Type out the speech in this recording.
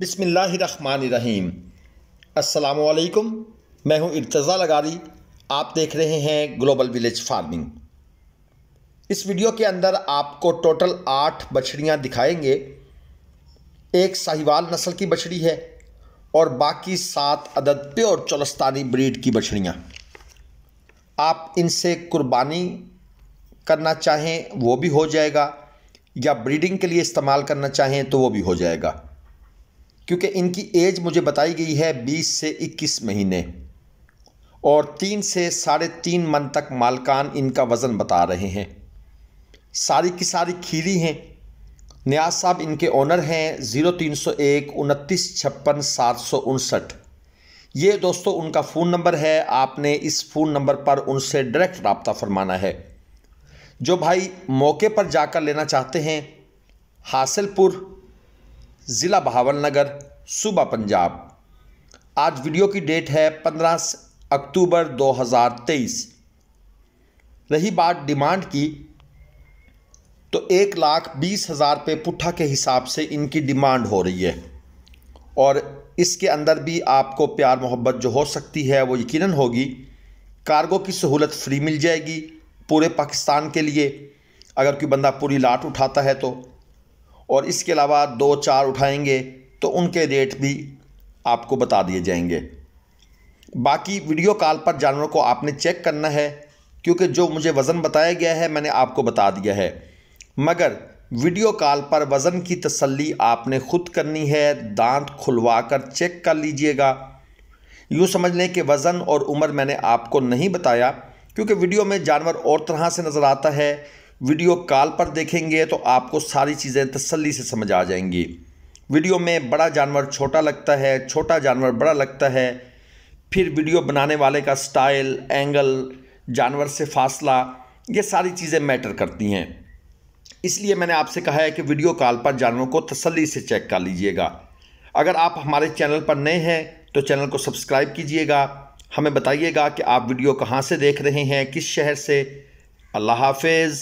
बिसमीम असलकुम मैं हूं इर्तज़ा लगारी आप देख रहे हैं ग्लोबल विलेज फार्मिंग इस वीडियो के अंदर आपको टोटल आठ बछड़ियां दिखाएंगे एक साहिवाल नस्ल की बछड़ी है और बाकी सात अदद प्योर चौलस्तानी ब्रीड की बछड़ियाँ आप इनसे कुर्बानी करना चाहें वो भी हो जाएगा या ब्रीडिंग के लिए इस्तेमाल करना चाहें तो वो भी हो जाएगा क्योंकि इनकी एज मुझे बताई गई है 20 से 21 महीने और तीन से साढ़े तीन मन तक मालकान इनका वज़न बता रहे हैं सारी की सारी खीरी हैं न्याज साहब इनके ऑनर हैं ज़ीरो तीन सौ एक उनतीस छप्पन सात सौ उनसठ ये दोस्तों उनका फ़ोन नंबर है आपने इस फ़ोन नंबर पर उनसे डायरेक्ट रबता फरमाना है जो भाई मौके पर जाकर लेना चाहते हैं हासिलपुर ज़िला बहावल नगर सुबह पंजाब आज वीडियो की डेट है 15 अक्टूबर 2023 रही बात डिमांड की तो एक लाख बीस हज़ार पे पुट्ठा के हिसाब से इनकी डिमांड हो रही है और इसके अंदर भी आपको प्यार मोहब्बत जो हो सकती है वो यकीनन होगी कार्गो की सहूलत फ्री मिल जाएगी पूरे पाकिस्तान के लिए अगर कोई बंदा पूरी लाट उठाता है तो और इसके अलावा दो चार उठाएंगे तो उनके रेट भी आपको बता दिए जाएंगे बाकी वीडियो कॉल पर जानवरों को आपने चेक करना है क्योंकि जो मुझे वज़न बताया गया है मैंने आपको बता दिया है मगर वीडियो कॉल पर वज़न की तसल्ली आपने खुद करनी है दांत खुलवा कर चेक कर लीजिएगा यूँ समझ लें कि वज़न और उम्र मैंने आपको नहीं बताया क्योंकि वीडियो में जानवर और तरह से नज़र आता है वीडियो कॉल पर देखेंगे तो आपको सारी चीज़ें तसल्ली से समझ आ जाएंगी वीडियो में बड़ा जानवर छोटा लगता है छोटा जानवर बड़ा लगता है फिर वीडियो बनाने वाले का स्टाइल एंगल जानवर से फासला ये सारी चीज़ें मैटर करती हैं इसलिए मैंने आपसे कहा है कि वीडियो कॉल पर जानवरों को तसल्ली से चेक कर लीजिएगा अगर आप हमारे चैनल पर नए हैं तो चैनल को सब्सक्राइब कीजिएगा हमें बताइएगा कि आप वीडियो कहाँ से देख रहे हैं किस शहर से अल्लाह हाफिज़